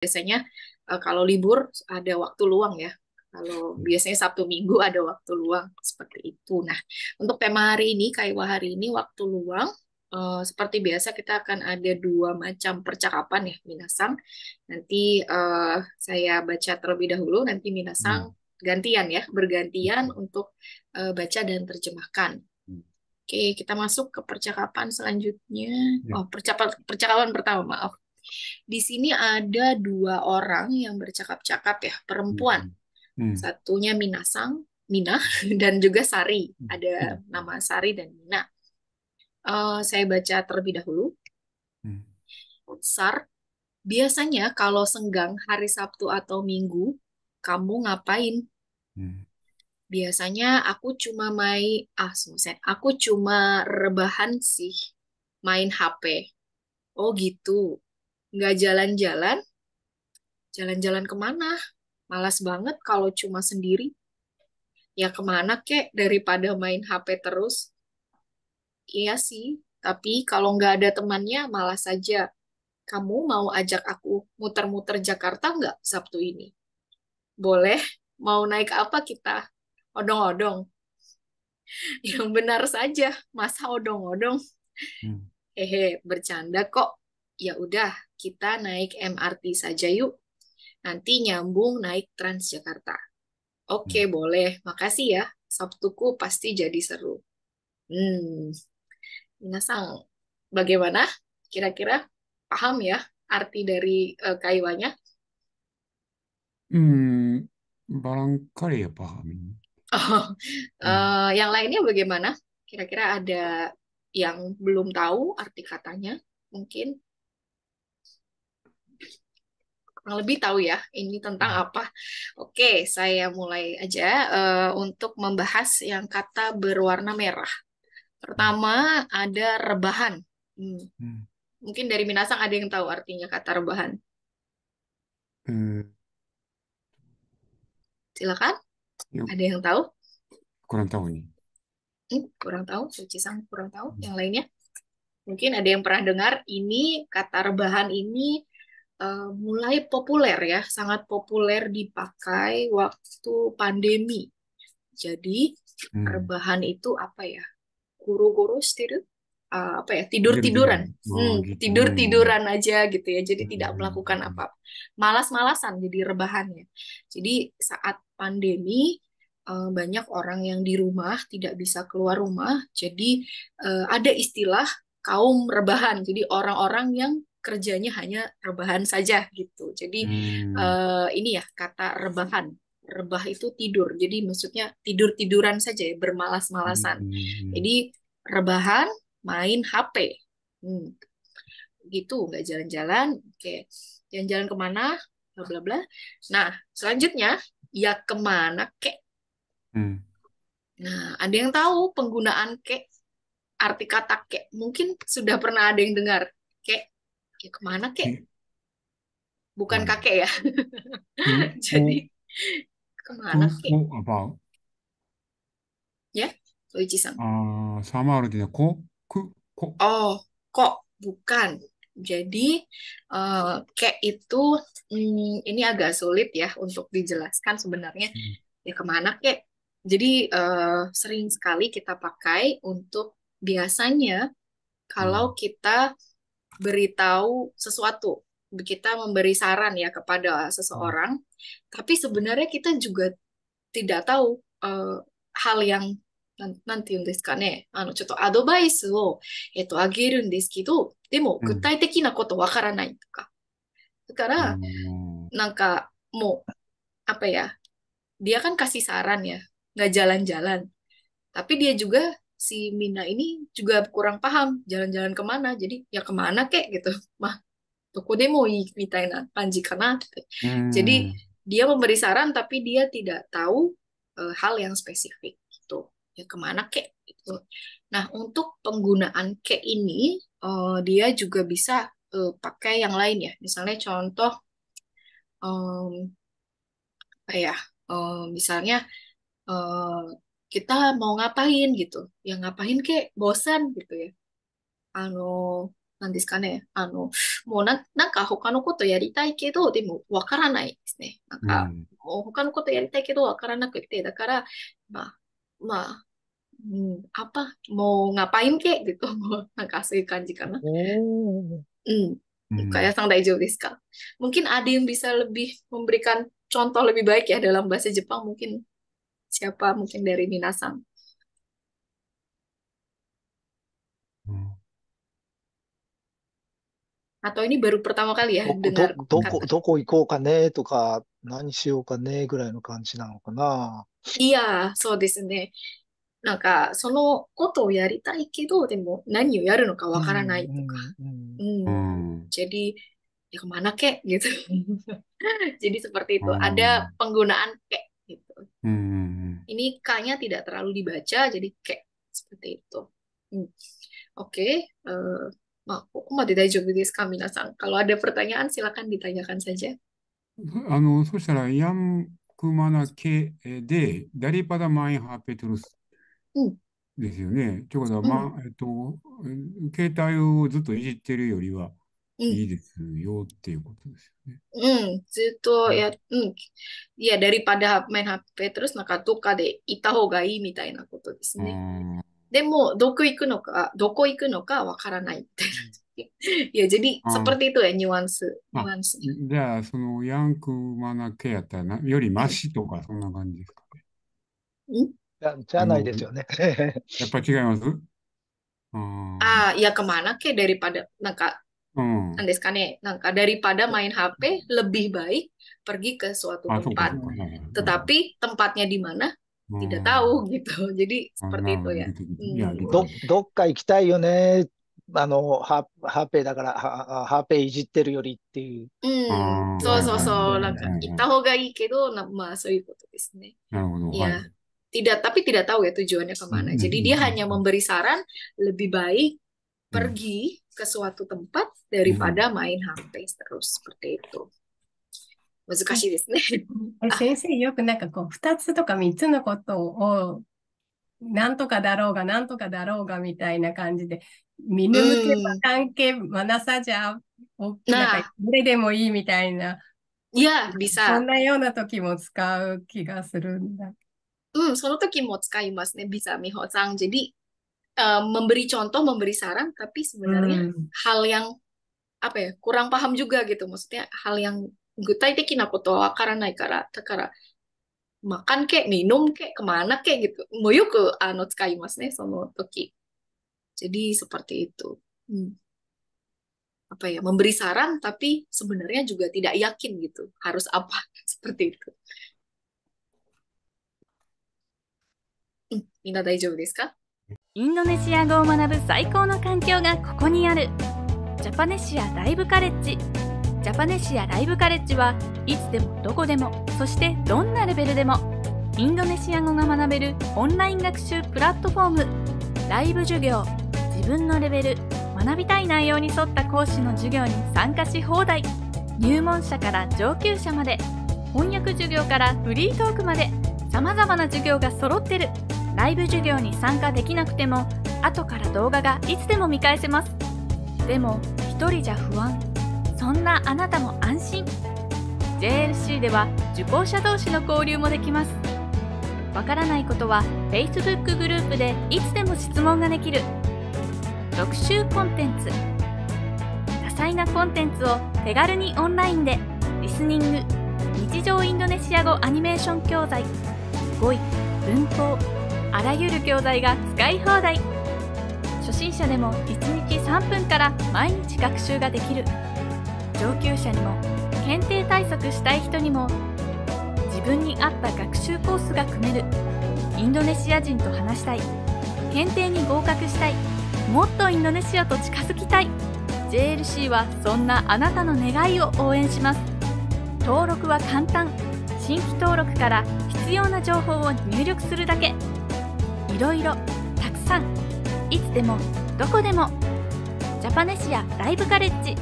biasanya uh, kalau libur ada waktu luang ya. Kalau biasanya Sabtu Minggu ada waktu luang seperti itu. Nah, untuk tema hari ini, Kaiwa hari ini waktu luang uh, seperti biasa kita akan ada dua macam percakapan ya Minasang. Nanti uh, saya baca terlebih dahulu, nanti Minasang hmm. gantian ya, bergantian untuk uh, baca dan terjemahkan. Hmm. Oke, kita masuk ke percakapan selanjutnya. Ya. Oh, percakapan percakapan pertama, maaf. Di sini ada dua orang yang bercakap-cakap ya, perempuan. Hmm. Hmm. Satunya Minasang, Mina, dan juga Sari. Hmm. Ada hmm. nama Sari dan Mina. Uh, saya baca terlebih dahulu. Hmm. Sar, biasanya kalau senggang hari Sabtu atau Minggu, kamu ngapain? Hmm. biasanya aku cuma main ah saya aku cuma rebahan sih main HP oh gitu nggak jalan-jalan jalan-jalan kemana malas banget kalau cuma sendiri ya kemana kek daripada main HP terus iya sih tapi kalau nggak ada temannya malas saja kamu mau ajak aku muter-muter Jakarta nggak Sabtu ini boleh mau naik apa kita odong-odong yang benar saja masa odong-odong hmm. hehe bercanda kok ya udah kita naik MRT saja yuk. Nanti nyambung naik Transjakarta. Oke, hmm. boleh. Makasih ya. Sabtuku pasti jadi seru. Hmm. Minasang, bagaimana? Kira-kira paham ya arti dari uh, kaiwanya? Hmm, barangkali ya paham. Oh, hmm. uh, yang lainnya bagaimana? Kira-kira ada yang belum tahu arti katanya mungkin? kurang lebih tahu ya ini tentang hmm. apa. Oke, saya mulai aja uh, untuk membahas yang kata berwarna merah. Pertama ada rebahan. Hmm. Hmm. Mungkin dari Minasang ada yang tahu artinya kata rebahan. Hmm. Silakan. Yuk. Ada yang tahu? Kurang tahu ini. Hmm, kurang tahu, Suci Sang kurang tahu. Hmm. Yang lainnya? Mungkin ada yang pernah dengar ini kata rebahan ini uh, mulai populer ya, sangat populer dipakai waktu pandemi. Jadi hmm. rebahan itu apa ya? Guru-guru still uh, eh, apa ya tidur tiduran, tidur hmm, oh, gitu. tidur tiduran aja gitu ya. Jadi hmm. tidak melakukan apa, malas-malasan jadi rebahannya. Jadi saat pandemi eh, banyak orang yang di rumah tidak bisa keluar rumah. Jadi ada istilah kaum rebahan. Jadi orang-orang yang kerjanya hanya rebahan saja gitu. Jadi hmm. uh, ini ya kata rebahan. Rebah itu tidur. Jadi maksudnya tidur-tiduran saja ya, bermalas-malasan. Hmm. Jadi rebahan, main HP. Hmm. Gitu, nggak jalan-jalan. Oke, jalan-jalan kemana? Bla bla bla. Nah, selanjutnya ya kemana kek? Hmm. Nah, ada yang tahu penggunaan kek? Arti kata kek mungkin sudah pernah ada yang dengar kek ya kemana kek iya. bukan hmm. kakek ya hmm. hmm. jadi kemana kek Apa? ya Luigi san uh, eh, sama artinya kok ku, kok oh kok bukan jadi uh, kek itu hmm, ini agak sulit ya untuk dijelaskan sebenarnya hmm. ya kemana kek jadi uh, sering sekali kita pakai untuk biasanya kalau hmm. kita beritahu sesuatu kita memberi saran ya kepada seseorang hmm. tapi sebenarnya kita juga tidak tahu uh, hal yang nanti anu demo hmm. hmm. mo apa ya, dia kan kasih saran ya, nggak jalan-jalan. Tapi dia juga si Mina ini juga kurang paham jalan-jalan kemana jadi ya kemana kek gitu mah toko demo mitain kanji karena hmm. jadi dia memberi saran tapi dia tidak tahu e, hal yang spesifik gitu ya kemana kek gitu nah untuk penggunaan kek ini e, dia juga bisa e, pakai yang lain ya misalnya contoh e, apa ya uh, misalnya uh, kita mau ngapain gitu ya ngapain kek bosan gitu ya anu あのなんですかねあのもうななんか他のことやりたいけどでもわからないですねなんか、うん、もう他のことやりたいけどわからなくてだからまあまあ ya, anu, ya, hmm. Ya, hmm, apa mau ngapain kek gitu mau kasih kanji karena oh. hmm. hmm. kayak sang daijo mungkin ada yang bisa lebih memberikan contoh lebih baik ya dalam bahasa Jepang mungkin siapa mungkin dari Minasang. Hmm. Atau ini baru pertama kali ya dengar ど、どこ、どこ行こうかねとか、何しようかねぐらいの感じなのかな。いや、そうですね。なんか、そのことをやりたいけど、でも何をやるのかわからないとか。うん。うん。Jadi, ya kemana kek gitu. Jadi seperti itu. Ada hmm. penggunaan kek gitu. Hmm ini K-nya tidak terlalu dibaca jadi kayak seperti itu. Hmm. Oke, okay. uh, eh, oh, mau tidak juga di Kamina Sang. Kalau ada pertanyaan silakan ditanyakan saja. Anu, yang ke daripada main terus あの、そしたら、ヤンクマナケで、ダリパダマインハペトルスですよね。ということは、まあ、えっと、携帯をずっといじってるよりは、hmm. いいですよっていうことですよね。うん、ずっとや、うん。いや、daripada main HP terus なんかどっかでいた方がいいみたいなことですね。でも、どこ行くのか、どこ行くのかわからないって。いや、ジ a リ i seperti itu じゃあ、そのヤンクマナケやったらな、よりマシとかそんな感じですかね。んじゃじゃないですよね。やっぱ違いますああ、ヤカマナケ、デリパ k なんか Hmm. nangka daripada main HP, lebih baik pergi ke suatu suatu あ、そうか、tempat. Tetapi tempatnya di mana, tidak hmm. tahu gitu. Jadi seperti itu ya. あ、seperti なるほ itu ど。ya. Gitu, hmm. gitu. 出てくる。いや、理解ど、です。どっか行きたいよね。あの、ハ、ハーペイだから、ハ、ハーペイいじってるよりっていう。ううん、ん、そうはいそうはい。そう、なんかはい行っはたい。方がいいけど、なまあそういうことですね。なるほど。はい。Ya, tidak, tapi tidak tahu ya tujuannya kemana. Jadi dia hanya memberi saran lebih baik pergi. ke suatu tempat daripada main HP terus seperti itu. 難しいですね。先生、よくなんかこう、2つとか3つのことを、なんとかだろうが、なんとかだろうがみたいな感じで、見抜けば関係、まなさじゃ a j なんどれでもいいみたいな。いや、そんなような時も使う気がするんだ。うん、その時も使いますね、bisa, さん。j a Eh, memberi contoh, memberi saran, tapi sebenarnya hmm. hal yang apa ya kurang paham juga gitu. Maksudnya hal yang gutai aku tahu karena karena karena makan kek, minum kek, kemana kek gitu. mau yuk ke ano mas ne sono toki. Jadi seperti itu. Hmm. Apa ya, memberi saran tapi sebenarnya juga tidak yakin gitu. Harus apa, seperti itu. Hmm. Minta インドネシア語を学ぶ最高の環境がここにあるジャパネシアライブカレッジジャパネシアライブカレッジはいつでもどこでもそしてどんなレベルでもインドネシア語が学べるオンライン学習プラットフォームライブ授業自分のレベル学びたい内容に沿った講師の授業に参加し放題入門者から上級者まで翻訳授業からフリートークまでさまざまな授業が揃ってるライブ授業に参加できなくても後から動画がいつでも見返せますでも1人じゃ不安そんなあなたも安心 JLC では受講者同士の交流もできますわからないことは Facebook グループでいつでも質問ができる特集コンテンツ多彩なコンテンツを手軽にオンラインでリスニング日常インドネシア語アニメーション教材5位文法あらゆる教材が使い放題初心者でも1日3分から毎日学習ができる上級者にも検定対策したい人にも自分に合った学習コースが組めるインドネシア人と話したい検定に合格したいもっとインドネシアと近づきたい JLC はそんなあなたの願いを応援します登録は簡単新規登録から必要な情報を入力するだけ。ろいろたくさんいつでもどこでもジャパネシアライブカレッジ